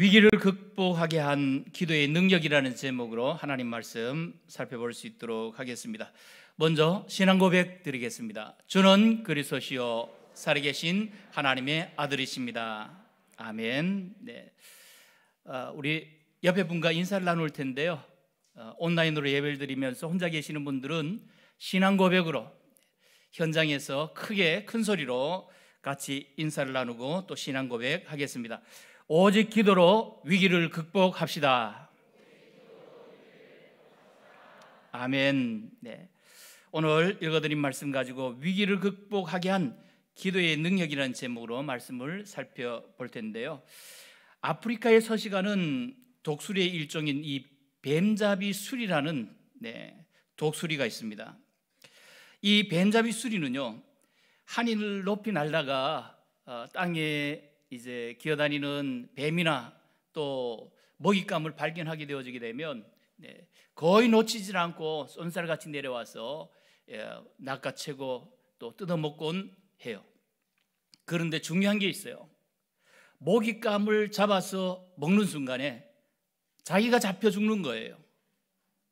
위기를 극복하게 한 기도의 능력이라는 제목으로 하나님 말씀 살펴볼 수 있도록 하겠습니다. 먼저 신앙 고백 드리겠습니다. 주는 그리스도시요 살아계신 하나님의 아들이십니다. 아멘. 네. 아, 우리 옆에 분과 인사를 나눌 텐데요. 아, 온라인으로 예배를 드리면서 혼자 계시는 분들은 신앙 고백으로 현장에서 크게 큰 소리로 같이 인사를 나누고 또 신앙 고백하겠습니다. 오직 기도로 위기를 극복합시다. 아멘. 네. 오늘 읽어드린 말씀 가지고 위기를 극복하게 한 기도의 능력이라는 제목으로 말씀을 살펴볼 텐데요. 아프리카의 서식하는 독수리의 일종인 이 뱀잡이 수리라는 네, 독수리가 있습니다. 이 뱀잡이 수리는요 하늘 높이 날다가 어, 땅에 이제 기어다니는 뱀이나 또 먹잇감을 발견하게 되어지게 되면 네, 거의 놓치질 않고 쏜살같이 내려와서 예, 낚아채고 또 뜯어먹곤 해요. 그런데 중요한 게 있어요. 먹잇감을 잡아서 먹는 순간에 자기가 잡혀 죽는 거예요.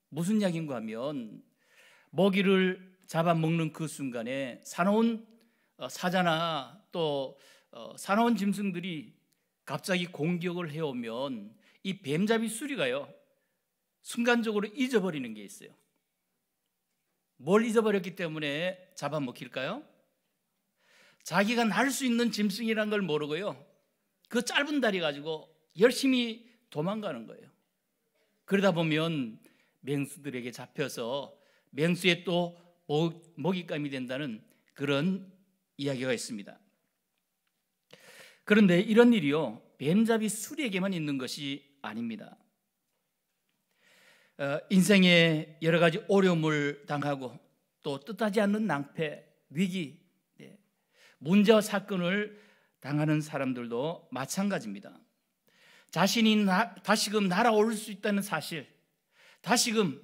무슨 이야기인가 하면 먹이를 잡아먹는 그 순간에 사놓은 어, 사자나 또 어, 사나운 짐승들이 갑자기 공격을 해오면 이 뱀잡이 수리가요 순간적으로 잊어버리는 게 있어요. 뭘 잊어버렸기 때문에 잡아먹힐까요? 자기가 날 수 있는 짐승이란 걸 모르고요. 그 짧은 다리 가지고 열심히 도망가는 거예요. 그러다 보면 맹수들에게 잡혀서 맹수의 또 먹, 먹잇감이 된다는 그런 이야기가 있습니다. 그런데 이런 일이요 뱀잡이 수리에게만 있는 것이 아닙니다. 어, 인생에 여러 가지 어려움을 당하고 또 뜻하지 않는 낭패, 위기, 네. 문제와 사건을 당하는 사람들도 마찬가지입니다. 자신이 나, 다시금 날아올 수 있다는 사실, 다시금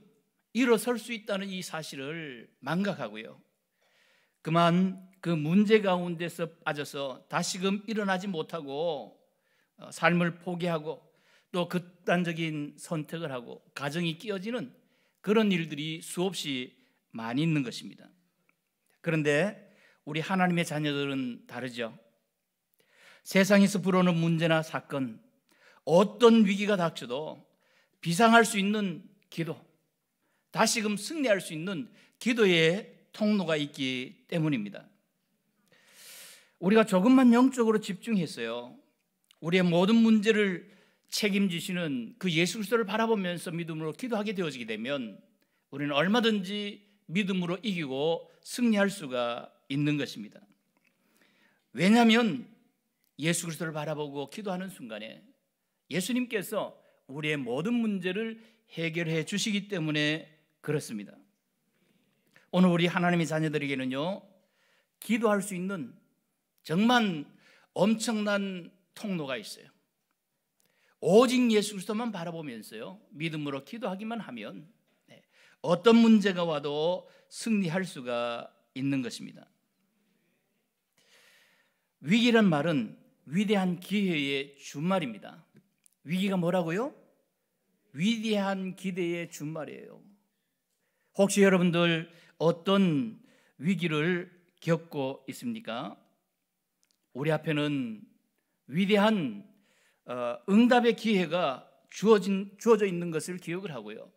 일어설 수 있다는 이 사실을 망각하고요. 그만 그 문제 가운데서 빠져서 다시금 일어나지 못하고 어, 삶을 포기하고 또 극단적인 선택을 하고 가정이 끼어지는 그런 일들이 수없이 많이 있는 것입니다. 그런데 우리 하나님의 자녀들은 다르죠. 세상에서 불어오는 문제나 사건, 어떤 위기가 닥쳐도 비상할 수 있는 기도, 다시금 승리할 수 있는 기도의 통로가 있기 때문입니다. 우리가 조금만 영적으로 집중했어요. 우리의 모든 문제를 책임지시는 그 예수 그리스도를 바라보면서 믿음으로 기도하게 되어지게 되면 우리는 얼마든지 믿음으로 이기고 승리할 수가 있는 것입니다. 왜냐하면 예수 그리스도를 바라보고 기도하는 순간에 예수님께서 우리의 모든 문제를 해결해 주시기 때문에 그렇습니다. 오늘 우리 하나님의 자녀들에게는요 기도할 수 있는 정말 엄청난 통로가 있어요. 오직 예수 그리스도만 바라보면서요. 믿음으로 기도하기만 하면 네, 어떤 문제가 와도 승리할 수가 있는 것입니다. 위기란 말은 위대한 기회의 준말입니다. 위기가 뭐라고요? 위대한 기대의 준말이에요. 혹시 여러분들 어떤 위기를 겪고 있습니까? 우리 앞에는 위대한 어, 응답의 기회가 주어진, 주어져 있는 것을 기억을 하고요.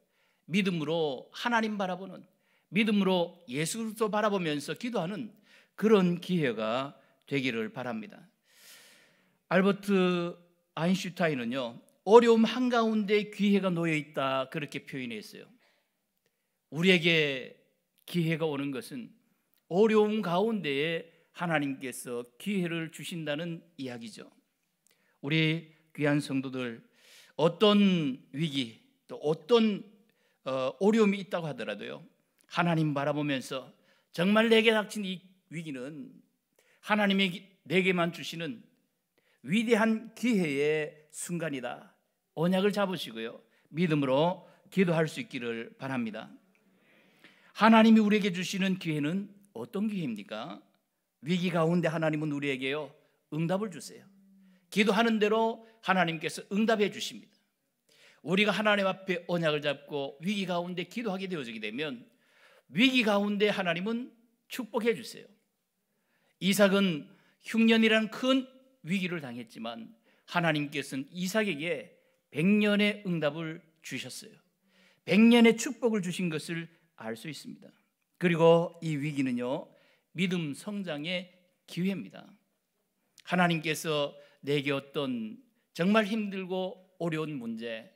믿음으로 하나님 바라보는, 믿음으로 예수 그리스도 바라보면서 기도하는 그런 기회가 되기를 바랍니다. 알버트 아인슈타인은요, 어려움 한가운데 기회가 놓여 있다 그렇게 표현했어요. 우리에게 기회가 오는 것은 어려움 가운데에 하나님께서 기회를 주신다는 이야기죠. 우리 귀한 성도들 어떤 위기 또 어떤 어, 어려움이 있다고 하더라도요. 하나님 바라보면서 정말 내게 닥친 이 위기는 하나님이 내게만 주시는 위대한 기회의 순간이다. 언약을 잡으시고요. 믿음으로 기도할 수 있기를 바랍니다. 하나님이 우리에게 주시는 기회는 어떤 기회입니까? 위기 가운데 하나님은 우리에게요 응답을 주세요. 기도하는 대로 하나님께서 응답해 주십니다. 우리가 하나님 앞에 언약을 잡고 위기 가운데 기도하게 되어지게 되면 위기 가운데 하나님은 축복해 주세요. 이삭은 흉년이란 큰 위기를 당했지만 하나님께서는 이삭에게 백년의 응답을 주셨어요. 백년의 축복을 주신 것을 알 수 있습니다. 그리고 이 위기는요. 믿음 성장의 기회입니다. 하나님께서 내게 어떤 정말 힘들고 어려운 문제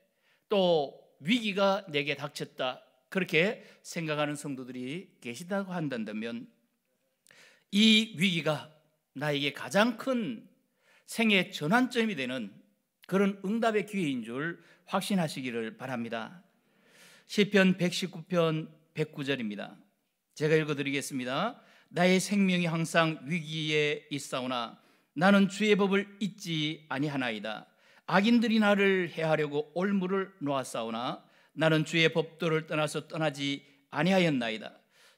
또 위기가 내게 닥쳤다 그렇게 생각하는 성도들이 계시다고 한다면 이 위기가 나에게 가장 큰 생애 전환점이 되는 그런 응답의 기회인 줄 확신하시기를 바랍니다. 시편 119편 109절입니다. 제가 읽어 드리겠습니다. 나의 생명이 항상 위기에 있사오나 나는 주의 법을 잊지 아니하나이다. 악인들이 나를 해하려고 올무를 놓았사오나 나는 주의 법도를 떠나서 떠나지 아니하였나이다.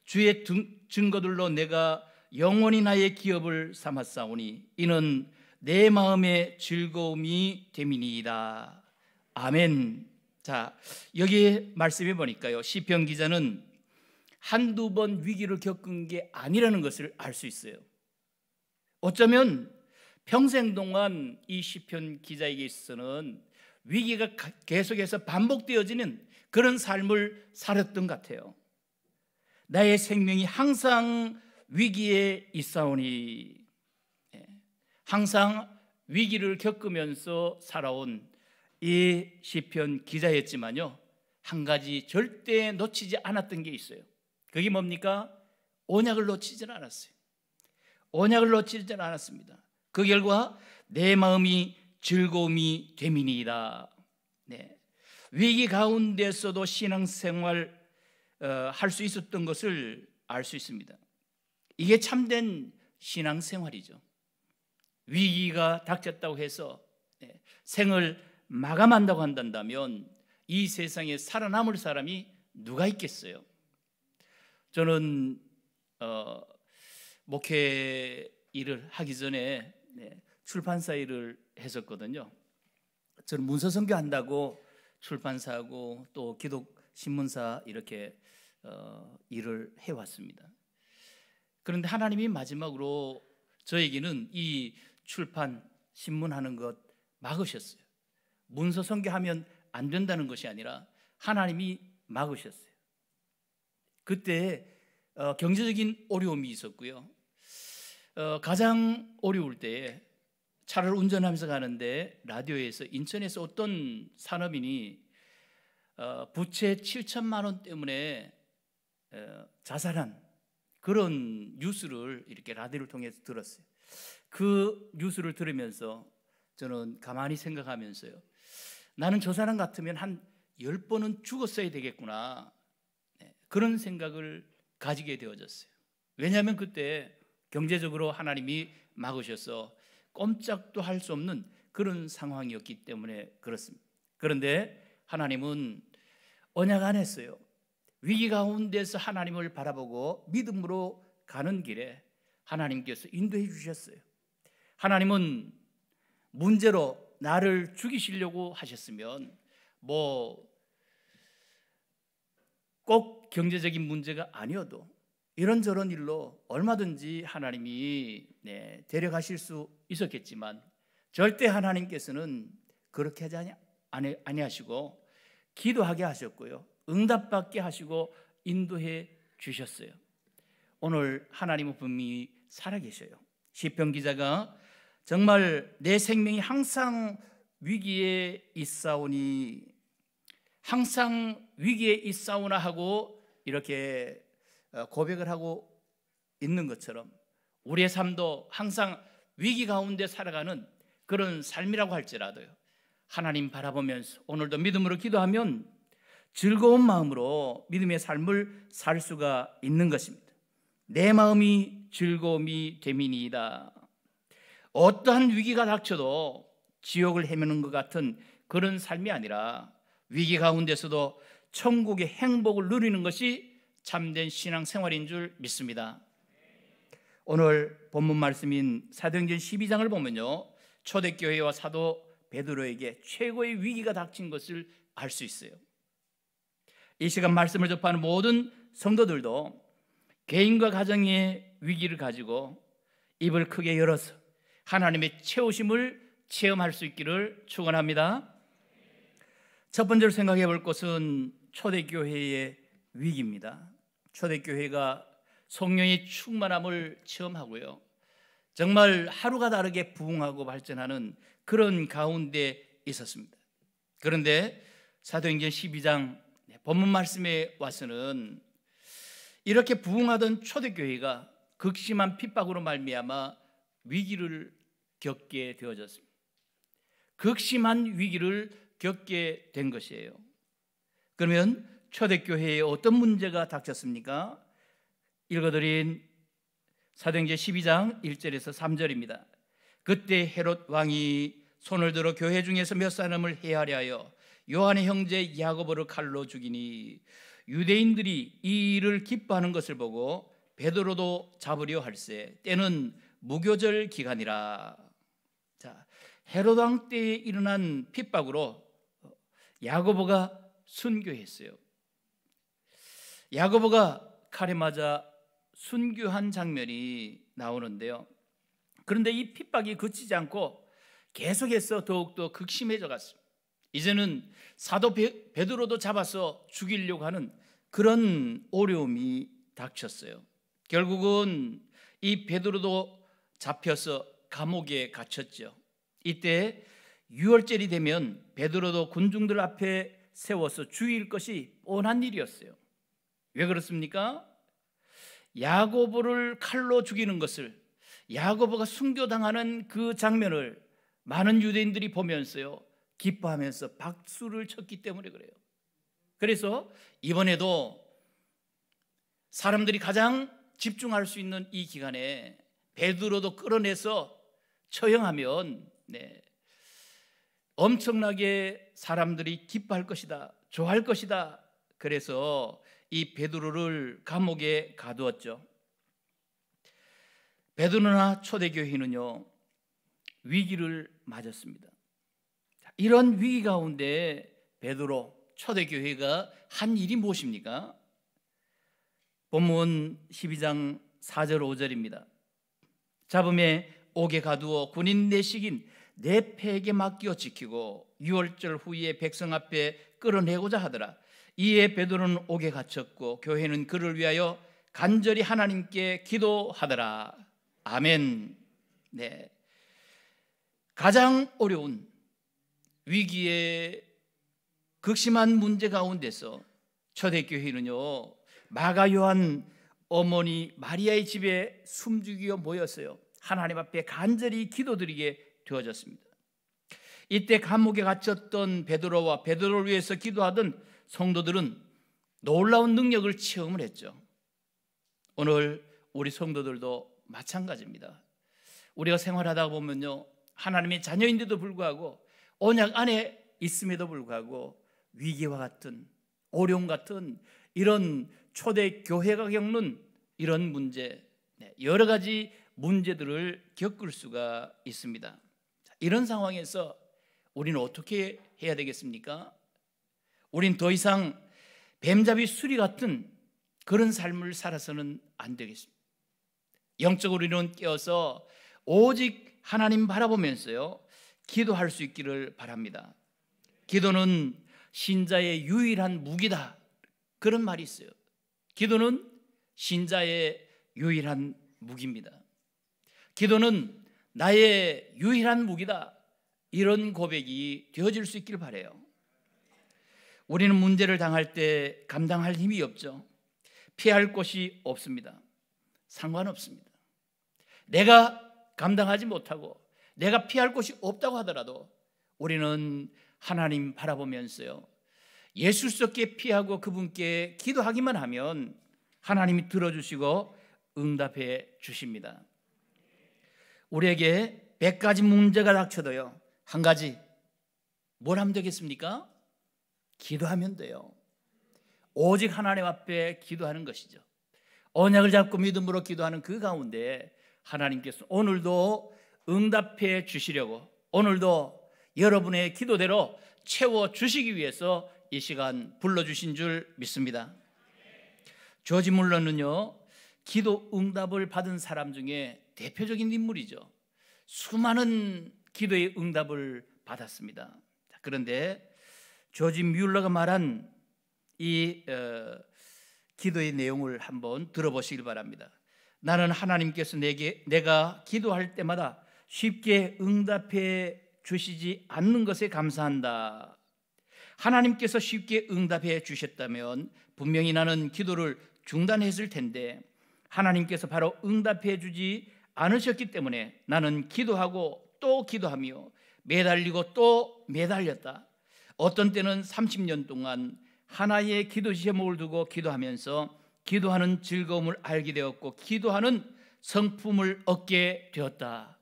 주의 증거들로 내가 영원히 나의 기업을 삼았사오니 이는 내 마음의 즐거움이 됨이니이다. 아멘. 자, 여기 말씀해 보니까요. 시편 기자는 한두 번 위기를 겪은 게 아니라는 것을 알 수 있어요. 어쩌면 평생 동안 이 시편 기자에게 있어서는 위기가 계속해서 반복되어지는 그런 삶을 살았던 같아요. 나의 생명이 항상 위기에 있사오니 예. 항상 위기를 겪으면서 살아온 이 시편 기자였지만요. 한 가지 절대 놓치지 않았던 게 있어요. 그게 뭡니까? 언약을 놓치질 않았어요. 언약을 놓치질 않았습니다. 그 결과 내 마음이 즐거움이 되민이다. 네. 위기 가운데서도 신앙생활 어, 할수 있었던 것을 알 수 있습니다. 이게 참된 신앙생활이죠. 위기가 닥쳤다고 해서 네. 생을 마감한다고 한다면 이 세상에 살아남을 사람이 누가 있겠어요? 저는 어, 목회 일을 하기 전에 네, 출판사 일을 했었거든요. 저는 문서 선교 한다고 출판사하고 또 기독 신문사 이렇게 어, 일을 해왔습니다. 그런데 하나님이 마지막으로 저에게는 이 출판 신문 하는 것 막으셨어요. 문서 선교하면 안 된다는 것이 아니라 하나님이 막으셨어요. 그때 어, 경제적인 어려움이 있었고요. 어, 가장 어려울 때 차를 운전하면서 가는데 라디오에서 인천에서 어떤 산업인이 어, 부채 7천만 원 때문에 어, 자살한 그런 뉴스를 이렇게 라디오를 통해서 들었어요. 그 뉴스를 들으면서 저는 가만히 생각하면서요. 나는 저 사람 같으면 한1 0번은 죽었어야 되겠구나. 그런 생각을 가지게 되어졌어요. 왜냐하면 그때 경제적으로 하나님이 막으셔서 꼼짝도 할 수 없는 그런 상황이었기 때문에 그렇습니다. 그런데 하나님은 언약 안 했어요. 위기 가운데서 하나님을 바라보고 믿음으로 가는 길에 하나님께서 인도해 주셨어요. 하나님은 문제로 나를 죽이시려고 하셨으면 뭐꼭 경제적인 문제가 아니어도 이런저런 일로 얼마든지 하나님이 네, 데려가실 수 있었겠지만 절대 하나님께서는 그렇게 하지 아니, 아니, 하시고 기도하게 하셨고요. 응답받게 하시고 인도해 주셨어요. 오늘 하나님은 분명히 살아계셔요. 시편 기자가 정말 내 생명이 항상 위기에 있사오니 항상 위기에 있사오나 하고 이렇게 어, 고백을 하고 있는 것처럼 우리의 삶도 항상 위기 가운데 살아가는 그런 삶이라고 할지라도요. 하나님 바라보면서 오늘도 믿음으로 기도하면 즐거운 마음으로 믿음의 삶을 살 수가 있는 것입니다. 내 마음이 즐거움이 되니이다 어떠한 위기가 닥쳐도 지옥을 헤매는 것 같은 그런 삶이 아니라 위기 가운데서도 천국의 행복을 누리는 것이 참된 신앙 생활인 줄 믿습니다. 오늘 본문 말씀인 사도행전 12장을 보면요. 초대교회와 사도 베드로에게 최고의 위기가 닥친 것을 알 수 있어요. 이 시간 말씀을 접하는 모든 성도들도 개인과 가정의 위기를 가지고 입을 크게 열어서 하나님의 채우심을 체험할 수 있기를 축원합니다. 첫 번째로 생각해 볼 것은 초대교회의 위기입니다. 초대교회가 성령의 충만함을 체험하고요. 정말 하루가 다르게 부흥하고 발전하는 그런 가운데 있었습니다. 그런데 사도행전 12장 본문 말씀에 와서는 이렇게 부흥하던 초대교회가 극심한 핍박으로 말미암아 위기를 겪게 되어졌습니다. 극심한 위기를 겪게 된 것이에요. 그러면 초대교회에 어떤 문제가 닥쳤습니까? 읽어드린 사도행제 12장 1절에서 3절입니다. 그때 헤롯 왕이 손을 들어 교회 중에서 몇 사람을 해하려 하여 요한의 형제 야고보를 칼로 죽이니 유대인들이 이 일을 기뻐하는 것을 보고 베드로도 잡으려 할세 때는 무교절 기간이라. 자, 헤롯 왕 때에 일어난 핍박으로 야고보가 순교했어요. 야고보가 칼에 맞아 순교한 장면이 나오는데요. 그런데 이 핍박이 그치지 않고 계속해서 더욱더 극심해져 갔습니다. 이제는 사도 베, 베드로도 잡아서 죽이려고 하는 그런 어려움이 닥쳤어요. 결국은 이 베드로도 잡혀서 감옥에 갇혔죠. 이때 유월절이 되면 베드로도 군중들 앞에 세워서 주일 것이 뻔한 일이었어요. 왜 그렇습니까? 야고보를 칼로 죽이는 것을 야고보가 순교당하는 그 장면을 많은 유대인들이 보면서요. 기뻐하면서 박수를 쳤기 때문에 그래요. 그래서 이번에도 사람들이 가장 집중할 수 있는 이 기간에 베드로도 끌어내서 처형하면 네, 엄청나게 사람들이 기뻐할 것이다. 좋아할 것이다. 그래서 이 베드로를 감옥에 가두었죠. 베드로나 초대교회는요. 위기를 맞았습니다. 이런 위기 가운데 베드로 초대교회가 한 일이 무엇입니까? 본문 12장 4절 5절입니다. 잡음에 옥에 가두어 군인 내식인 내 패에게 맡겨 지키고 유월절 후에 백성 앞에 끌어내고자 하더라. 이에 베드로는 옥에 갇혔고 교회는 그를 위하여 간절히 하나님께 기도하더라. 아멘. 네. 가장 어려운 위기에 극심한 문제 가운데서 초대교회는요 마가 요한 어머니 마리아의 집에 숨죽이어 모였어요. 하나님 앞에 간절히 기도드리게 되어졌습니다. 이때 감옥에 갇혔던 베드로와 베드로를 위해서 기도하던 성도들은 놀라운 능력을 체험을 했죠. 오늘 우리 성도들도 마찬가지입니다. 우리가 생활하다 보면요. 하나님의 자녀인데도 불구하고 언약 안에 있음에도 불구하고 위기와 같은 어려움 같은 이런 초대 교회가 겪는 이런 문제 네, 여러 가지 문제들을 겪을 수가 있습니다. 이런 상황에서 우리는 어떻게 해야 되겠습니까? 우린 더 이상 뱀잡이 수리 같은 그런 삶을 살아서는 안 되겠습니다. 영적으로는 깨어서 오직 하나님 바라보면서요, 기도할 수 있기를 바랍니다. 기도는 신자의 유일한 무기다. 그런 말이 있어요. 기도는 신자의 유일한 무기입니다. 기도는 나의 유일한 무기다. 이런 고백이 되어질 수 있길 바래요. 우리는 문제를 당할 때 감당할 힘이 없죠. 피할 곳이 없습니다. 상관없습니다. 내가 감당하지 못하고 내가 피할 곳이 없다고 하더라도 우리는 하나님 바라보면서요. 예수께 피하고 그분께 기도하기만 하면 하나님이 들어주시고 응답해 주십니다. 우리에게 100가지 문제가 닥쳐도요. 한 가지 뭘 하면 되겠습니까? 기도하면 돼요. 오직 하나님 앞에 기도하는 것이죠. 언약을 잡고 믿음으로 기도하는 그 가운데 하나님께서 오늘도 응답해 주시려고 오늘도 여러분의 기도대로 채워 주시기 위해서 이 시간 불러 주신 줄 믿습니다. 조지 물러는요 기도 응답을 받은 사람 중에 대표적인 인물이죠. 수많은 기도의 응답을 받았습니다. 그런데 조지 뮬러가 말한 이 어, 기도의 내용을 한번 들어보시길 바랍니다. 나는 하나님께서 내게 내가 기도할 때마다 쉽게 응답해 주시지 않는 것에 감사한다. 하나님께서 쉽게 응답해 주셨다면 분명히 나는 기도를 중단했을 텐데 하나님께서 바로 응답해 주지 않으셨기 때문에 나는 기도하고 또 기도하며 매달리고 또 매달렸다. 어떤 때는 30년 동안 하나의 기도 제목을 두고 기도하면서 기도하는 즐거움을 알게 되었고 기도하는 성품을 얻게 되었다.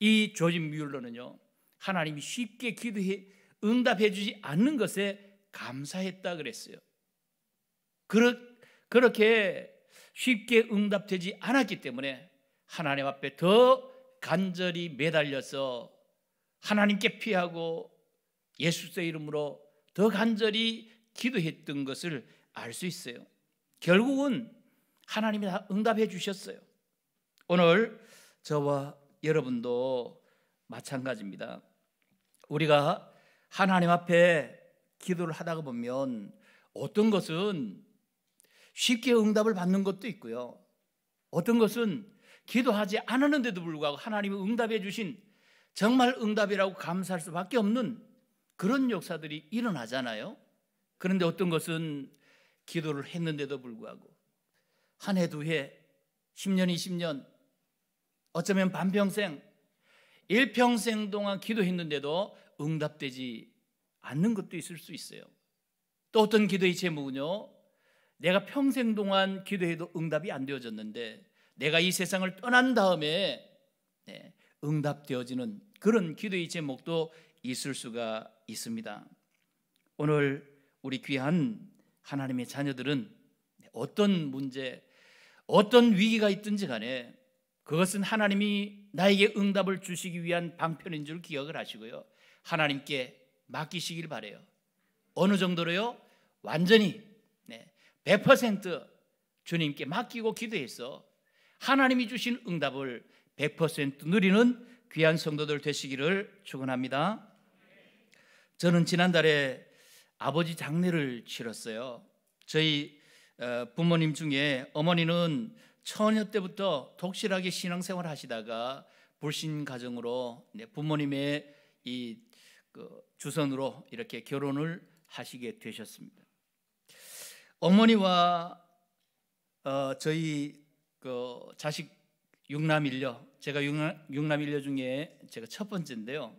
이 조지 뮬러는요. 하나님이 쉽게 기도해 응답해 주지 않는 것에 감사했다 그랬어요. 그렇, 그렇게 쉽게 응답되지 않았기 때문에 하나님 앞에 더 간절히 매달려서 하나님께 피하고 예수의 이름으로 더 간절히 기도했던 것을 알 수 있어요. 결국은 하나님이 다 응답해 주셨어요. 오늘 저와 여러분도 마찬가지입니다. 우리가 하나님 앞에 기도를 하다가 보면 어떤 것은 쉽게 응답을 받는 것도 있고요. 어떤 것은 기도하지 않았는데도 불구하고 하나님이 응답해 주신 정말 응답이라고 감사할 수밖에 없는 그런 역사들이 일어나잖아요. 그런데 어떤 것은 기도를 했는데도 불구하고 한 해, 두 해, 10년, 20년, 어쩌면 반평생, 일평생 동안 기도했는데도 응답되지 않는 것도 있을 수 있어요. 또 어떤 기도의 제목은요, 내가 평생 동안 기도해도 응답이 안 되어졌는데 내가 이 세상을 떠난 다음에 네, 응답되어지는 그런 기도의 제목도 있을 수가 있습니다. 오늘 우리 귀한 하나님의 자녀들은 어떤 문제, 어떤 위기가 있든지 간에 그것은 하나님이 나에게 응답을 주시기 위한 방편인 줄 기억을 하시고요. 하나님께 맡기시길 바래요. 어느 정도로요? 완전히 100% 주님께 맡기고 기도해서 하나님이 주신 응답을 100% 누리는 귀한 성도들 되시기를 축원합니다. 저는 지난달에 아버지 장례를 치렀어요. 저희 어, 부모님 중에 어머니는 처녀 때부터 독실하게 신앙생활 하시다가 불신 가정으로 부모님의 이 그 주선으로 이렇게 결혼을 하시게 되셨습니다. 어머니와 어, 저희 그 자식 육남 일녀 제가 육남, 일녀 중에 제가 첫 번째인데요.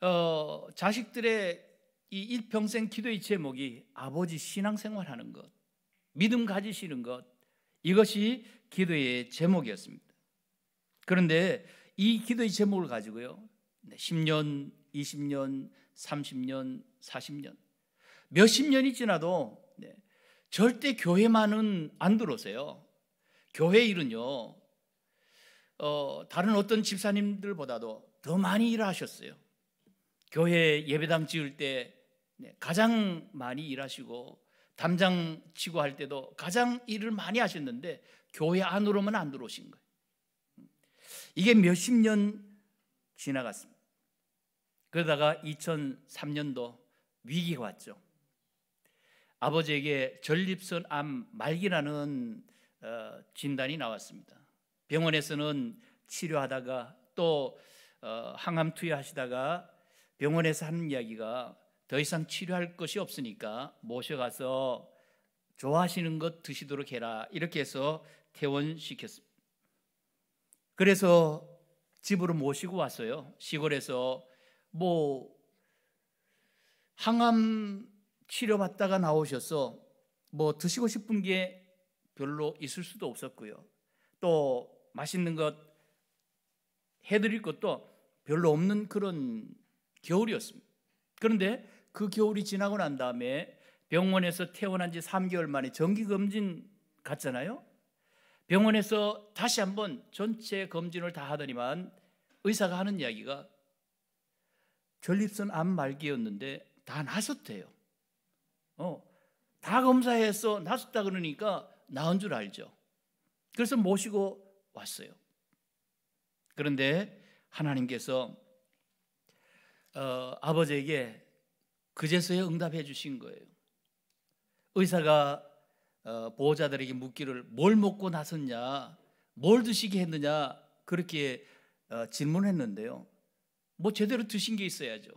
어, 자식들의 이 일평생 기도의 제목이 아버지 신앙생활하는 것, 믿음 가지시는 것 이것이 기도의 제목이었습니다. 그런데 이 기도의 제목을 가지고요. 10년, 20년, 30년, 40년 몇십 년이 지나도 절대 교회만은 안 들어오세요. 교회 일은요, 어, 다른 어떤 집사님들보다도 더 많이 일하셨어요. 교회 예배당 지을 때 네, 가장 많이 일하시고 담장 치고 할 때도 가장 일을 많이 하셨는데 교회 안으로만 안 들어오신 거예요. 이게 몇십 년 지나갔습니다. 그러다가 2003년도 위기가 왔죠. 아버지에게 전립선 암 말기라는 어, 진단이 나왔습니다. 병원에서는 치료하다가 또 어, 항암 투여하시다가 병원에서 하는 이야기가 더 이상 치료할 것이 없으니까 모셔가서 좋아하시는 것 드시도록 해라 이렇게 해서 퇴원시켰습니다. 그래서 집으로 모시고 왔어요. 시골에서 뭐 항암 치료받다가 나오셔서 뭐 드시고 싶은 게 별로 있을 수도 없었고요. 또 맛있는 것 해드릴 것도 별로 없는 그런 겨울이었습니다. 그런데 그 겨울이 지나고 난 다음에 병원에서 퇴원한 지 3개월 만에 정기검진 갔잖아요. 병원에서 다시 한번 전체 검진을 다 하더니만 의사가 하는 이야기가 전립선 암 말기였는데 다나셨대요 어, 다 검사해서 나섰다 그러니까 나은 줄 알죠. 그래서 모시고 왔어요. 그런데 하나님께서 어, 아버지에게 그제서야 응답해 주신 거예요. 의사가 어, 보호자들에게 묻기를 뭘 먹고 나섰냐, 뭘 드시게 했느냐 그렇게 어, 질문했는데요. 뭐 제대로 드신 게 있어야죠.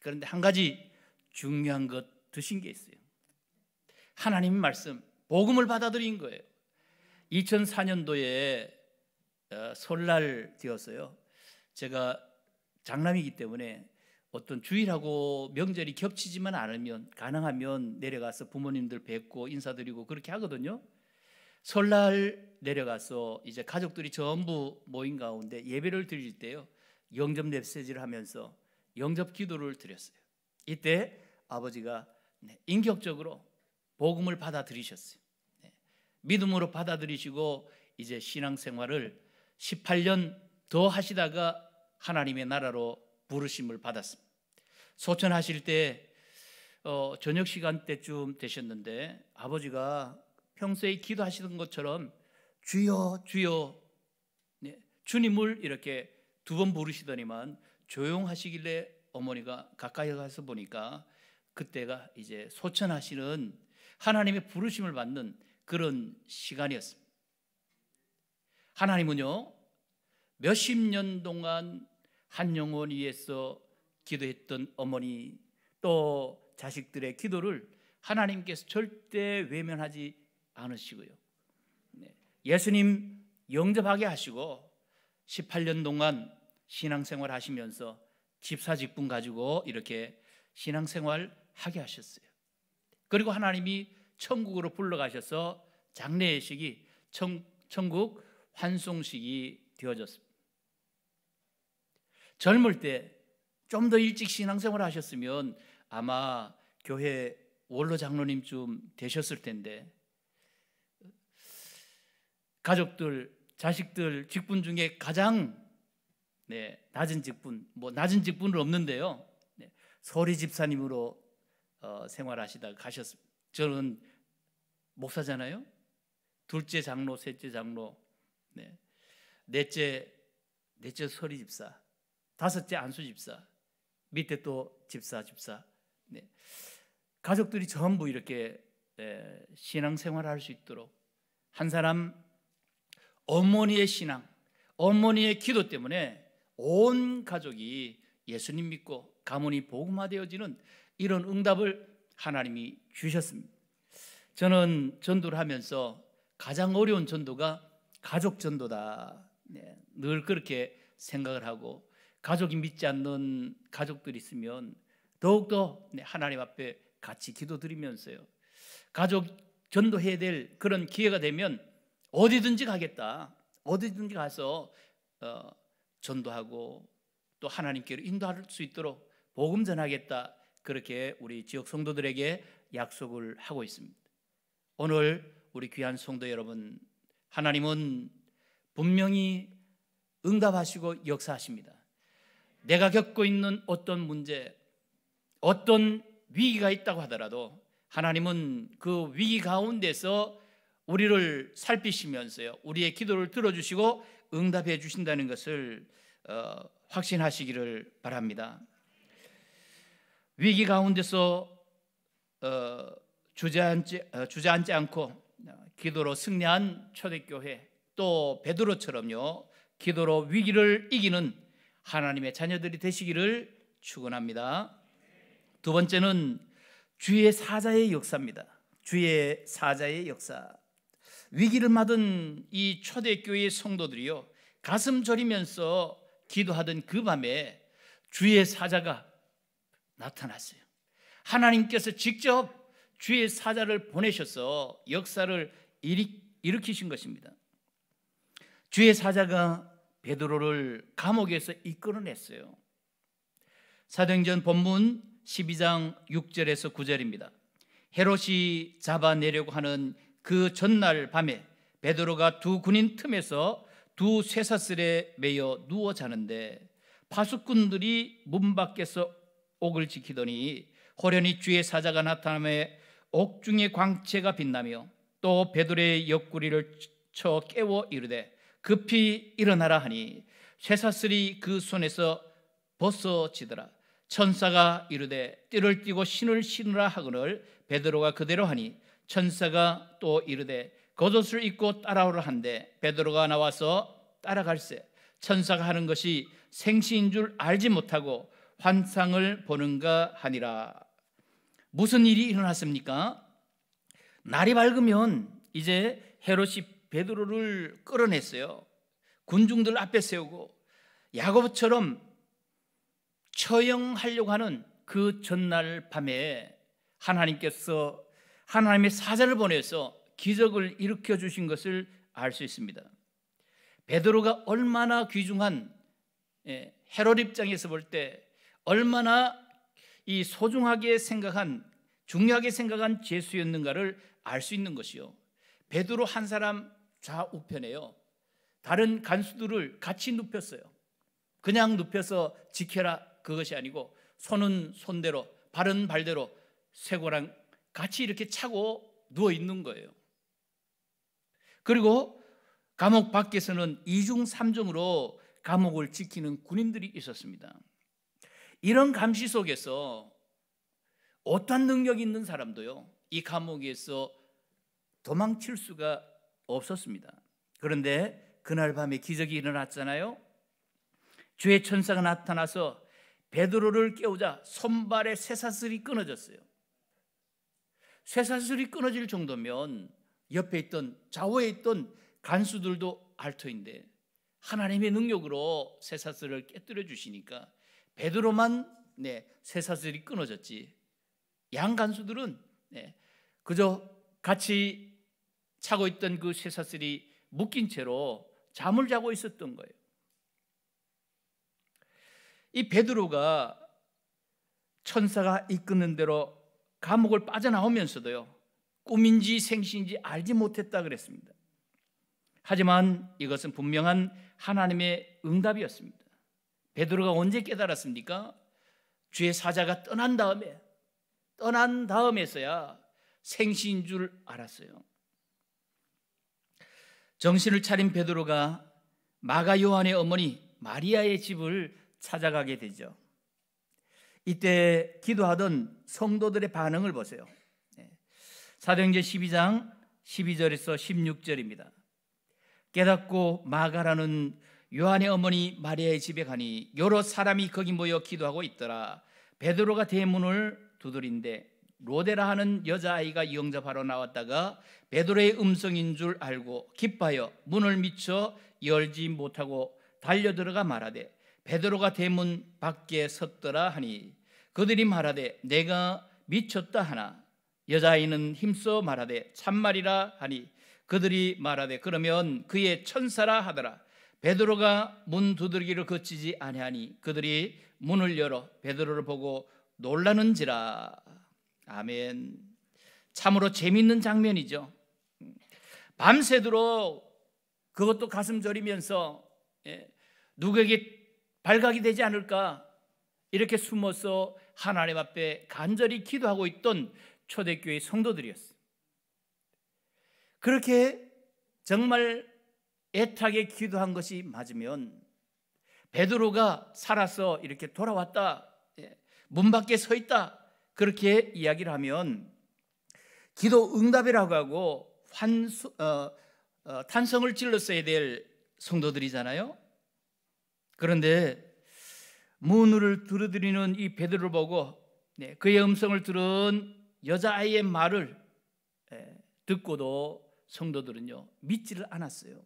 그런데 한 가지 중요한 것 드신 게 있어요. 하나님 말씀, 복음을 받아들인 거예요. 2004년도에 어, 설날 되었어요. 제가 장남이기 때문에 어떤 주일하고 명절이 겹치지만 않으면 가능하면 내려가서 부모님들 뵙고 인사드리고 그렇게 하거든요. 설날 내려가서 이제 가족들이 전부 모인 가운데 예배를 드릴 때요. 영접 메시지를 하면서 영접 기도를 드렸어요. 이때 아버지가 네, 인격적으로 복음을 받아들이셨어요. 네, 믿음으로 받아들이시고 이제 신앙생활을 18년 더 하시다가 하나님의 나라로 부르심을 받았습니다. 소천하실 때 어, 저녁 시간때쯤 되셨는데 아버지가 평소에 기도하시던 것처럼 주여 주여 네, 주님을 이렇게 두 번 부르시더니만 조용하시길래 어머니가 가까이 가서 보니까 그때가 이제 소천하시는 하나님의 부르심을 받는 그런 시간이었습니다. 하나님은요, 몇십 년 동안 한 영혼 위에서 기도했던 어머니 또 자식들의 기도를 하나님께서 절대 외면하지 않으시고요. 네, 예수님 영접하게 하시고 18년 동안 신앙생활 하시면서 집사 직분 가지고 이렇게 신앙생활 하게 하셨어요. 그리고 하나님이 천국으로 불러가셔서 장례식이 천, 천국 환송식이 되어졌습니다. 젊을 때 좀 더 일찍 신앙생활 을 하셨으면 아마 교회 원로 장로님쯤 되셨을 텐데 가족들, 자식들 직분 중에 가장 네, 낮은 직분, 뭐 낮은 직분은 없는데요. 네, 소리 집사님으로 어, 생활하시다가 가셨. 저는 목사잖아요. 둘째 장로, 셋째 장로, 네. 넷째 넷째 서리 집사, 다섯째 안수 집사, 밑에 또 집사 집사. 네. 가족들이 전부 이렇게 네, 신앙생활할수 있도록 한 사람 어머니의 신앙, 어머니의 기도 때문에 온 가족이 예수님 믿고 가문이 복음화되어지는 이런 응답을 하나님이 주셨습니다. 저는 전도를 하면서 가장 어려운 전도가 가족 전도다. 네, 늘 그렇게 생각을 하고 가족이 믿지 않는 가족들이 있으면 더욱더 네, 하나님 앞에 같이 기도드리면서요. 가족 전도해야 될 그런 기회가 되면 어디든지 가겠다. 어디든지 가서 어, 전도하고 또 하나님께로 인도할 수 있도록 복음 전하겠다 그렇게 우리 지역 성도들에게 약속을 하고 있습니다. 오늘 우리 귀한 성도 여러분, 하나님은 분명히 응답하시고 역사하십니다. 내가 겪고 있는 어떤 문제, 어떤 위기가 있다고 하더라도 하나님은 그 위기 가운데서 우리를 살피시면서요, 우리의 기도를 들어주시고 응답해 주신다는 것을 어, 확신하시기를 바랍니다. 위기 가운데서 어, 주저앉지, 어, 주저앉지 않고 어, 기도로 승리한 초대교회 또 베드로처럼요 기도로 위기를 이기는 하나님의 자녀들이 되시기를 축원합니다. 두 번째는 주의 사자의 역사입니다. 주의 사자의 역사. 위기를 맞은 이 초대교회의 성도들이요 가슴 졸이면서 기도하던 그 밤에 주의 사자가 나타났어요. 하나님께서 직접 주의 사자를 보내셔서 역사를 일으키신 것입니다. 주의 사자가 베드로를 감옥에서 이끌어냈어요. 사도행전 본문 12장 6절에서 9절입니다. 헤롯이 잡아내려고 하는 그 전날 밤에 베드로가 두 군인 틈에서 두 쇠사슬에 매여 누워 자는데 파수꾼들이 문 밖에서 옥을 지키더니 호련히 주의 사자가 나타나에 옥중의 광채가 빛나며 또 베드로의 옆구리를 쳐 깨워 이르되 급히 일어나라 하니 쇠사슬이 그 손에서 벗어지더라 천사가 이르되 띠를 띠고 신을 신으라 하거늘 베드로가 그대로 하니 천사가 또 이르되 겉옷을 입고 따라오라 한데 베드로가 나와서 따라갈세 천사가 하는 것이 생시인 줄 알지 못하고 환상을 보는가 하니라. 무슨 일이 일어났습니까? 날이 밝으면 이제 헤롯이 베드로를 끌어냈어요. 군중들 앞에 세우고 야고보처럼 처형하려고 하는 그 전날 밤에 하나님께서 하나님의 사자를 보내서 기적을 일으켜 주신 것을 알 수 있습니다. 베드로가 얼마나 귀중한 예, 헤롯 입장에서 볼때 얼마나 이 소중하게 생각한 중요하게 생각한 죄수였는가를 알 수 있는 것이요. 베드로 한 사람 좌우편에요. 다른 간수들을 같이 눕혔어요. 그냥 눕혀서 지켜라 그것이 아니고 손은 손대로 발은 발대로 쇠고랑 같이 이렇게 차고 누워 있는 거예요. 그리고 감옥 밖에서는 이중 삼중으로 감옥을 지키는 군인들이 있었습니다. 이런 감시 속에서 어떠한 능력이 있는 사람도요, 이 감옥에서 도망칠 수가 없었습니다. 그런데 그날 밤에 기적이 일어났잖아요. 주의 천사가 나타나서 베드로를 깨우자 손발에 쇠사슬이 끊어졌어요. 쇠사슬이 끊어질 정도면 옆에 있던 좌우에 있던 간수들도 알 터인데 하나님의 능력으로 쇠사슬을 깨뜨려 주시니까 베드로만 네, 새 사슬이 끊어졌지. 양 간수들은 네, 그저 같이 차고 있던 그새 사슬이 묶인 채로 잠을 자고 있었던 거예요. 이 베드로가 천사가 이끄는 대로 감옥을 빠져나오면서도요. 꿈인지 생신인지 알지 못했다 그랬습니다. 하지만 이것은 분명한 하나님의 응답이었습니다. 베드로가 언제 깨달았습니까? 주의 사자가 떠난 다음에 떠난 다음에서야 생시인 줄 알았어요. 정신을 차린 베드로가 마가 요한의 어머니 마리아의 집을 찾아가게 되죠. 이때 기도하던 성도들의 반응을 보세요. 예. 사도행전 12장 12절에서 16절입니다. 깨닫고 마가라는 요한의 어머니 마리아의 집에 가니 여러 사람이 거기 모여 기도하고 있더라. 베드로가 대문을 두드린데 로데라 하는 여자아이가 영접하러 나왔다가 베드로의 음성인 줄 알고 기뻐하여 문을 미쳐 열지 못하고 달려 들어가 말하되 베드로가 대문 밖에 섰더라 하니 그들이 말하되 내가 미쳤다 하나 여자아이는 힘써 말하되 참말이라 하니 그들이 말하되 그러면 그의 천사라 하더라 베드로가 문 두들기를 거치지 아니하니 그들이 문을 열어 베드로를 보고 놀라는지라. 아멘. 참으로 재미있는 장면이죠. 밤새도록 그것도 가슴 저리면서 예, 누구에게 발각이 되지 않을까 이렇게 숨어서 하나님 앞에 간절히 기도하고 있던 초대교회 성도들이었어요. 그렇게 정말 애타게 기도한 것이 맞으면 베드로가 살아서 이렇게 돌아왔다. 예, 문 밖에 서 있다. 그렇게 이야기를 하면 기도 응답이라고 하고 환수, 어, 어, 탄성을 질렀어야 될 성도들이잖아요. 그런데 문을 두드리는 이 베드로를 보고 네, 그의 음성을 들은 여자아이의 말을 예, 듣고도 성도들은요 믿지를 않았어요.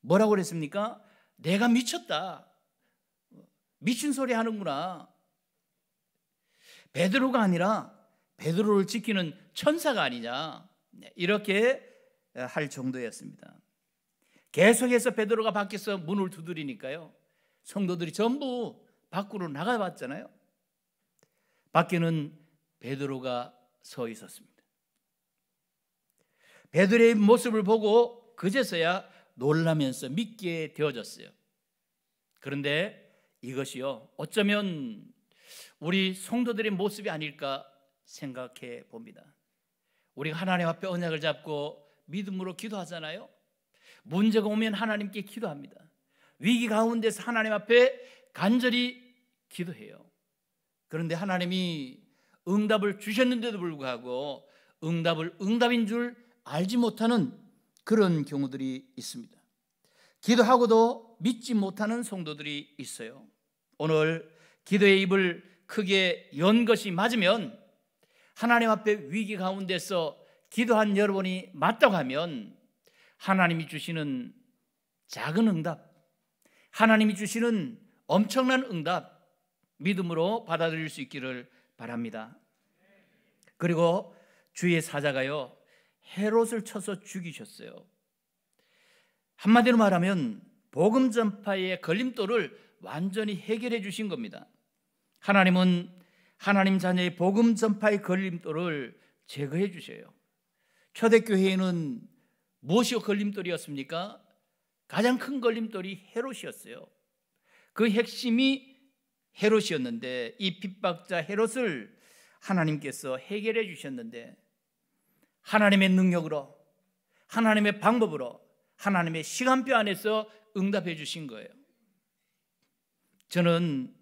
뭐라고 그랬습니까? 내가 미쳤다. 미친 소리 하는구나. 베드로가 아니라 베드로를 지키는 천사가 아니냐. 네, 이렇게 할 정도였습니다. 계속해서 베드로가 밖에서 문을 두드리니까요. 성도들이 전부 밖으로 나가봤잖아요. 밖에는 베드로가 서 있었습니다. 베드로의 모습을 보고 그제서야 놀라면서 믿게 되어졌어요. 그런데 이것이요, 어쩌면 우리 성도들의 모습이 아닐까 생각해 봅니다. 우리가 하나님 앞에 언약을 잡고 믿음으로 기도하잖아요. 문제가 오면 하나님께 기도합니다. 위기 가운데서 하나님 앞에 간절히 기도해요. 그런데 하나님이 응답을 주셨는데도 불구하고 응답을 응답인 줄 알지 못하는 그런 경우들이 있습니다. 기도하고도 믿지 못하는 성도들이 있어요. 오늘 기도의 입을 크게 연 것이 맞으면 하나님 앞에 위기 가운데서 기도한 여러분이 맞다고 하면 하나님이 주시는 작은 응답, 하나님이 주시는 엄청난 응답 믿음으로 받아들일 수 있기를 바랍니다. 그리고 주의 사자가요 헤롯을 쳐서 죽이셨어요. 한마디로 말하면 복음 전파의 걸림돌을 완전히 해결해 주신 겁니다. 하나님은 하나님 자녀의 복음 전파의 걸림돌을 제거해 주세요. 초대교회에는 무엇이 걸림돌이었습니까? 가장 큰 걸림돌이 헤롯이었어요. 그 핵심이 헤롯이었는데 이 핍박자 헤롯을 하나님께서 해결해 주셨는데 하나님의 능력으로 하나님의 방법으로 하나님의 시간표 안에서 응답해 주신 거예요. 저는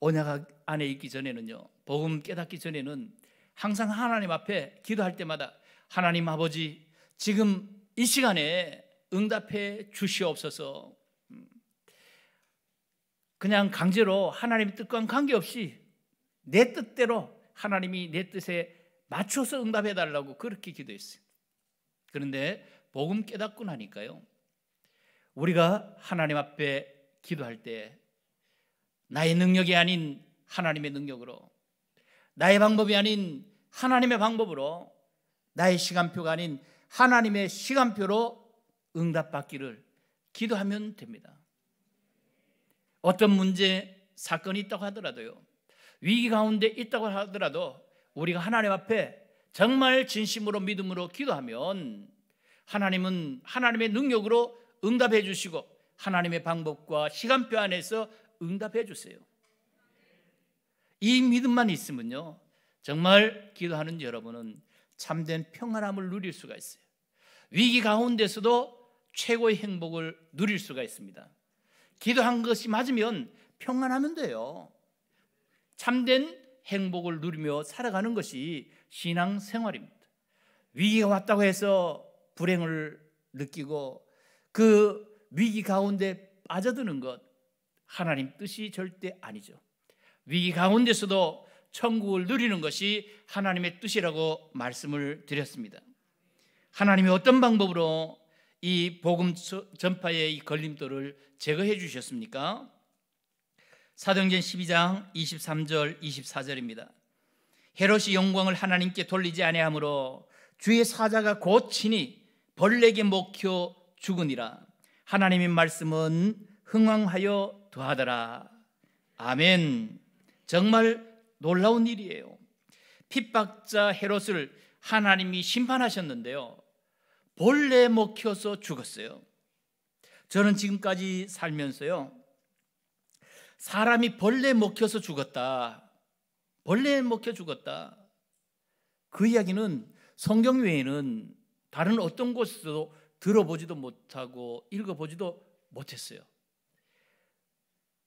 언약 안에 있기 전에는요. 복음 깨닫기 전에는 항상 하나님 앞에 기도할 때마다 하나님 아버지 지금 이 시간에 응답해 주시옵소서. 그냥 강제로 하나님 뜻과 관계없이 내 뜻대로 하나님이 내 뜻에 맞춰서 응답해 달라고 그렇게 기도했어요. 그런데 복음 깨닫고 나니까요. 우리가 하나님 앞에 기도할 때 나의 능력이 아닌 하나님의 능력으로 나의 방법이 아닌 하나님의 방법으로 나의 시간표가 아닌 하나님의 시간표로 응답받기를 기도하면 됩니다. 어떤 문제, 사건이 있다고 하더라도요. 위기 가운데 있다고 하더라도 우리가 하나님 앞에 정말 진심으로 믿음으로 기도하면 하나님은 하나님의 능력으로 응답해 주시고 하나님의 방법과 시간표 안에서 응답해 주세요. 이 믿음만 있으면요. 정말 기도하는 여러분은 참된 평안함을 누릴 수가 있어요. 위기 가운데서도 최고의 행복을 누릴 수가 있습니다. 기도한 것이 맞으면 평안하면 돼요. 참된 행복을 누리며 살아가는 것이 신앙 생활입니다. 위기가 왔다고 해서 불행을 느끼고 그 위기 가운데 빠져드는 것 하나님 뜻이 절대 아니죠. 위기 가운데서도 천국을 누리는 것이 하나님의 뜻이라고 말씀을 드렸습니다. 하나님이 어떤 방법으로 이 복음 전파의 이 걸림돌을 제거해 주셨습니까? 사도행전 12장 23절 24절입니다. 헤롯이 영광을 하나님께 돌리지 아니하므로 주의 사자가 곧 친히 벌레에게 먹혀 죽으니라. 하나님의 말씀은 흥왕하여 더하더라. 아멘. 정말 놀라운 일이에요. 핍박자 헤롯을 하나님이 심판하셨는데요. 벌레 먹혀서 죽었어요. 저는 지금까지 살면서요. 사람이 벌레 먹혀서 죽었다. 벌레 먹혀 죽었다. 그 이야기는 성경 외에는 다른 어떤 곳에서도 들어보지도 못하고 읽어보지도 못했어요.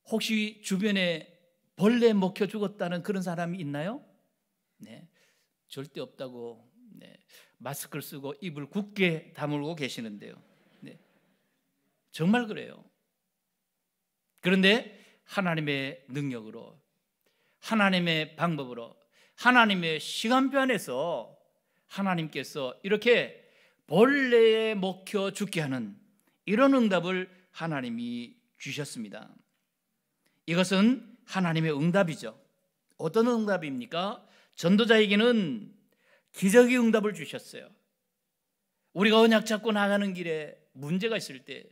혹시 주변에 벌레 먹혀 죽었다는 그런 사람이 있나요? 네, 절대 없다고 네, 마스크를 쓰고 입을 굳게 다물고 계시는데요. 네, 정말 그래요. 그런데 하나님의 능력으로 하나님의 방법으로 하나님의 시간표 안에서 하나님께서 이렇게 벌레에 먹혀 죽게 하는 이런 응답을 하나님이 주셨습니다. 이것은 하나님의 응답이죠. 어떤 응답입니까? 전도자에게는 기적의 응답을 주셨어요. 우리가 언약 잡고 나가는 길에 문제가 있을 때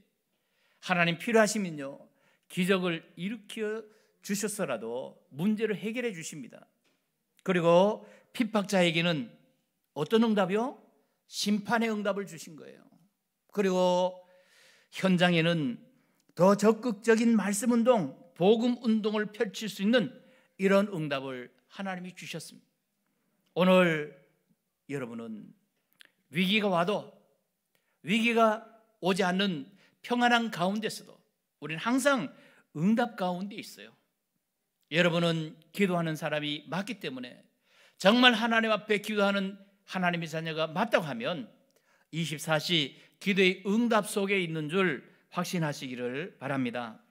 하나님 필요하시면요. 기적을 일으켜 주셨서라도 문제를 해결해 주십니다. 그리고 핍박자에게는 어떤 응답이요? 심판의 응답을 주신 거예요. 그리고 현장에는 더 적극적인 말씀 운동, 복음 운동을 펼칠 수 있는 이런 응답을 하나님이 주셨습니다. 오늘 여러분은 위기가 와도 위기가 오지 않는 평안한 가운데서도 우리는 항상 응답 가운데 있어요. 여러분은 기도하는 사람이 맞기 때문에 정말 하나님 앞에 기도하는 하나님의 자녀가 맞다고 하면 24시 기도의 응답 속에 있는 줄 확신하시기를 바랍니다.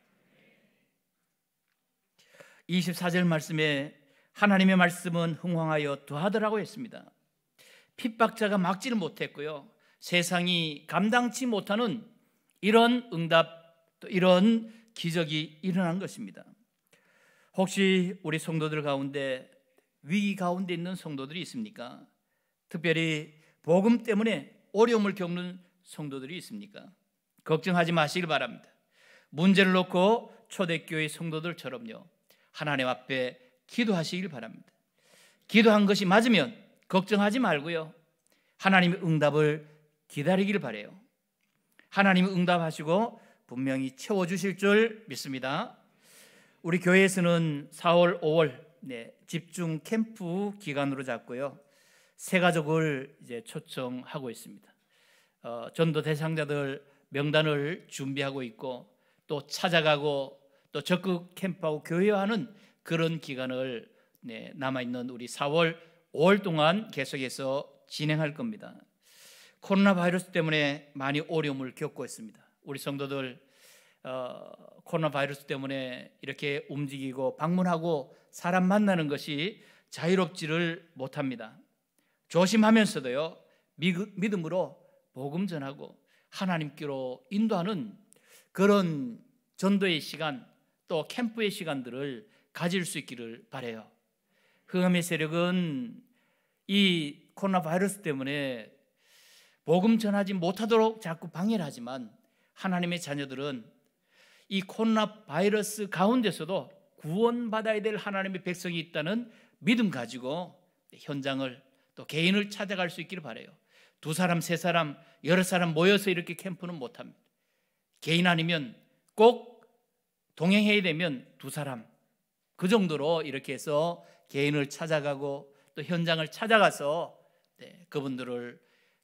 24절 말씀에 하나님의 말씀은 흥황하여 더하더라고 했습니다. 핍박자가 막지를 못했고요. 세상이 감당치 못하는 이런 응답 이런 기적이 일어난 것입니다. 혹시 우리 성도들 가운데 위기 가운데 있는 성도들이 있습니까? 특별히 복음 때문에 어려움을 겪는 성도들이 있습니까? 걱정하지 마시길 바랍니다. 문제를 놓고 초대교회 성도들처럼요. 하나님 앞에 기도하시길 바랍니다. 기도한 것이 맞으면 걱정하지 말고요. 하나님의 응답을 기다리길 바래요. 하나님이 응답하시고 분명히 채워주실 줄 믿습니다. 우리 교회에서는 4월, 5월 네, 집중 캠프 기간으로 잡고요. 세 가족을 이제 초청하고 있습니다. 어, 전도 대상자들 명단을 준비하고 있고 또 찾아가고 또 적극 캠프하고 교회하는 그런 기간을 네, 남아 있는 우리 4월, 5월 동안 계속해서 진행할 겁니다. 코로나 바이러스 때문에 많이 어려움을 겪고 있습니다. 우리 성도들 어, 코로나 바이러스 때문에 이렇게 움직이고 방문하고 사람 만나는 것이 자유롭지를 못합니다. 조심하면서도요 믿음으로 복음 전하고 하나님께로 인도하는 그런 전도의 시간 또 캠프의 시간들을 가질 수 있기를 바래요. 흑암의 세력은 이 코로나 바이러스 때문에 복음 전하지 못하도록 자꾸 방해를 하지만 하나님의 자녀들은 이 코로나 바이러스 가운데서도 구원받아야 될 하나님의 백성이 있다는 믿음 가지고 현장을 또 개인을 찾아갈 수 있기를 바래요. 두 사람, 세 사람, 여러 사람 모여서 이렇게 캠프는 못 합니다. 개인 아니면 꼭 동행해야 되면 두 사람 그 정도로 이렇게 해서 개인을 찾아가고 또 현장을 찾아가서 네, 그분들을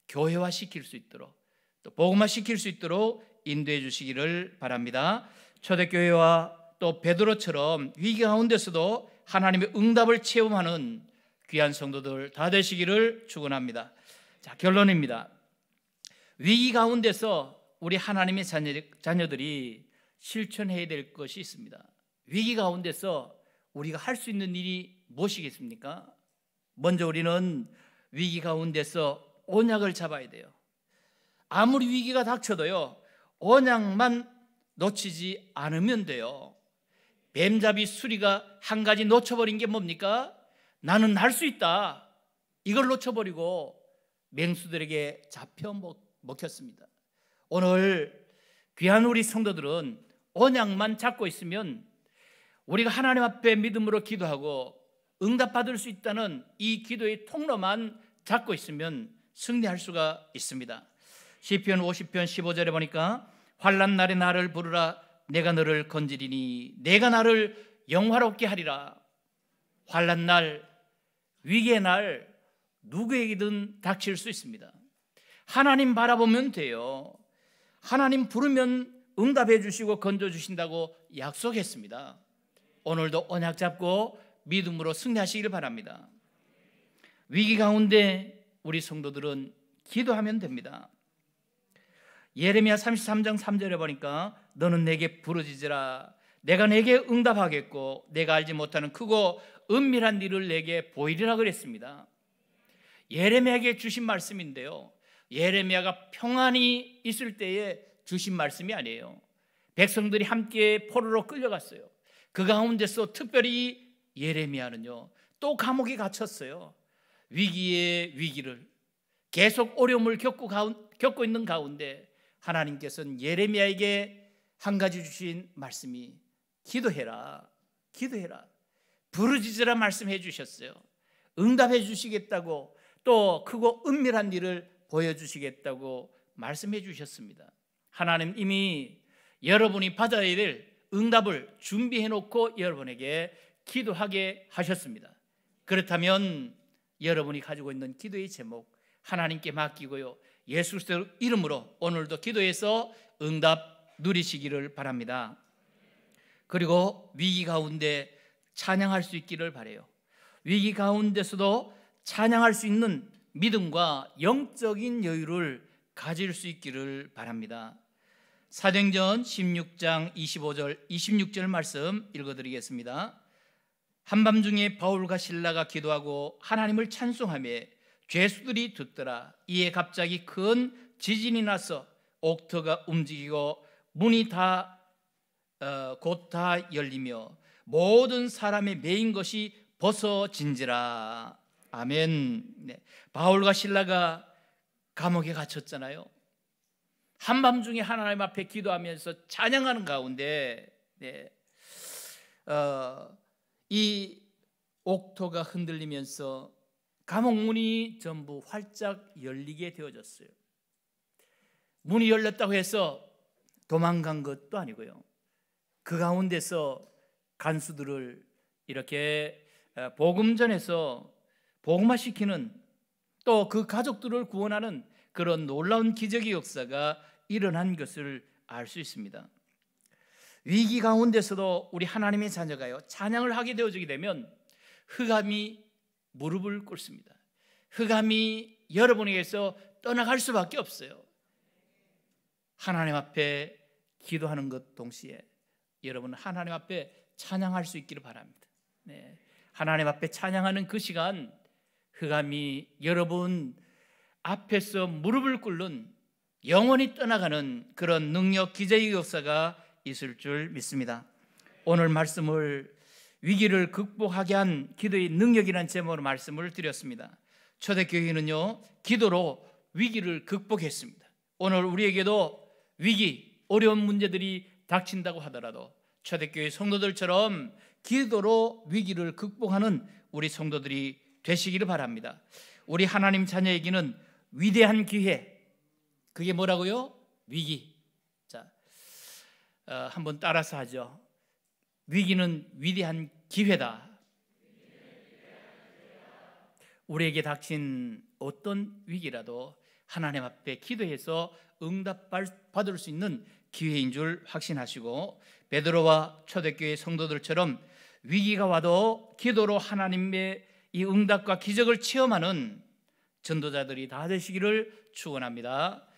교회화 시킬 수 있도록 또 복음화 시킬 수 있도록 인도해 주시기를 바랍니다. 초대교회와 또 베드로처럼 위기 가운데서도 하나님의 응답을 체험하는 귀한 성도들 다 되시기를 축원합니다. 자, 결론입니다. 위기 가운데서 우리 하나님의 자녀, 들이 실천해야 될 것이 있습니다. 위기 가운데서 우리가 할 수 있는 일이 무엇이겠습니까? 먼저 우리는 위기 가운데서 언약을 잡아야 돼요. 아무리 위기가 닥쳐도요. 언양만 놓치지 않으면 돼요. 뱀잡이 수리가 한 가지 놓쳐버린 게 뭡니까? 나는 할 수 있다. 이걸 놓쳐버리고 맹수들에게 잡혀 먹혔습니다. 오늘 귀한 우리 성도들은 언양만 잡고 있으면 우리가 하나님 앞에 믿음으로 기도하고 응답받을 수 있다는 이 기도의 통로만 잡고 있으면 승리할 수가 있습니다. 시편 50편 15절에 보니까 환란 날에 나를 부르라 내가 너를 건지리니 내가 나를 영화롭게 하리라 환란 날 위기의 날 누구에게든 닥칠 수 있습니다 하나님 바라보면 돼요 하나님 부르면 응답해 주시고 건져 주신다고 약속했습니다 오늘도 언약 잡고 믿음으로 승리하시길 바랍니다 위기 가운데 우리 성도들은 기도하면 됩니다 예레미야 33장 3절에 보니까 너는 내게 부르짖으라 내가 내게 응답하겠고 내가 알지 못하는 크고 은밀한 일을 내게 보이리라 그랬습니다. 예레미야에게 주신 말씀인데요. 예레미야가 평안히 있을 때에 주신 말씀이 아니에요. 백성들이 함께 포로로 끌려갔어요. 그 가운데서 특별히 예레미야는요. 또 감옥에 갇혔어요. 위기의 위기를 계속 어려움을 겪고, 겪고 있는 가운데 하나님께서는 예레미야에게 한 가지 주신 말씀이 기도해라. 기도해라. 부르짖으라 말씀해 주셨어요. 응답해 주시겠다고 또 크고 은밀한 일을 보여 주시겠다고 말씀해 주셨습니다. 하나님 이미 여러분이 받아야 될 응답을 준비해 놓고 여러분에게 기도하게 하셨습니다. 그렇다면 여러분이 가지고 있는 기도의 제목 하나님께 맡기고요. 예수 그리스도 이름으로 오늘도 기도해서 응답 누리시기를 바랍니다. 그리고 위기 가운데 찬양할 수 있기를 바래요. 위기 가운데서도 찬양할 수 있는 믿음과 영적인 여유를 가질 수 있기를 바랍니다. 사도행전 16장 25절 26절 말씀 읽어드리겠습니다. 한밤중에 바울과 신라가 기도하고 하나님을 찬송하며 죄수들이 듣더라. 이에 갑자기 큰 지진이 나서 옥터가 움직이고 문이 다 어, 곧다 열리며 모든 사람의 매인 것이 벗어진지라. 아멘. 네. 바울과 신라가 감옥에 갇혔잖아요. 한밤중에 하나님 앞에 기도하면서 찬양하는 가운데 네. 어, 이 옥토가 흔들리면서 감옥 문이 전부 활짝 열리게 되어졌어요. 문이 열렸다고 해서 도망간 것도 아니고요. 그 가운데서 간수들을 이렇게 어, 복음전에서 복음화시키는 또 그 가족들을 구원하는 그런 놀라운 기적의 역사가 일어난 것을 알 수 있습니다. 위기 가운데서도 우리 하나님의 자녀가요 찬양을 하게 되어지게 되면 흑암이 무릎을 꿇습니다. 흑암이 여러분에게서 떠나갈 수밖에 없어요. 하나님 앞에 기도하는 것 동시에 여러분 하나님 앞에 찬양할 수 있기를 바랍니다. 네. 하나님 앞에 찬양하는 그 시간 흑암이 여러분 앞에서 무릎을 꿇는 영원히 떠나가는 그런 능력 기적의 역사가 있을 줄 믿습니다. 오늘 말씀을 위기를 극복하게 한 기도의 능력이라는 제목으로 말씀을 드렸습니다. 초대교회는요, 기도로 위기를 극복했습니다. 오늘 우리에게도 위기, 어려운 문제들이 닥친다고 하더라도 초대교회 성도들처럼 기도로 위기를 극복하는 우리 성도들이 되시기를 바랍니다. 우리 하나님 자녀에게는 위대한 기회, 그게 뭐라고요? 위기. 자, 어, 한번 따라서 하죠. 위기는 위대한 기회다. 우리에게 닥친 어떤 위기라도 하나님 앞에 기도해서 응답받을 수 있는 기회인 줄 확신하시고 베드로와 초대교회 성도들처럼 위기가 와도 기도로 하나님의 이 응답과 기적을 체험하는 전도자들이 다 되시기를 축원합니다.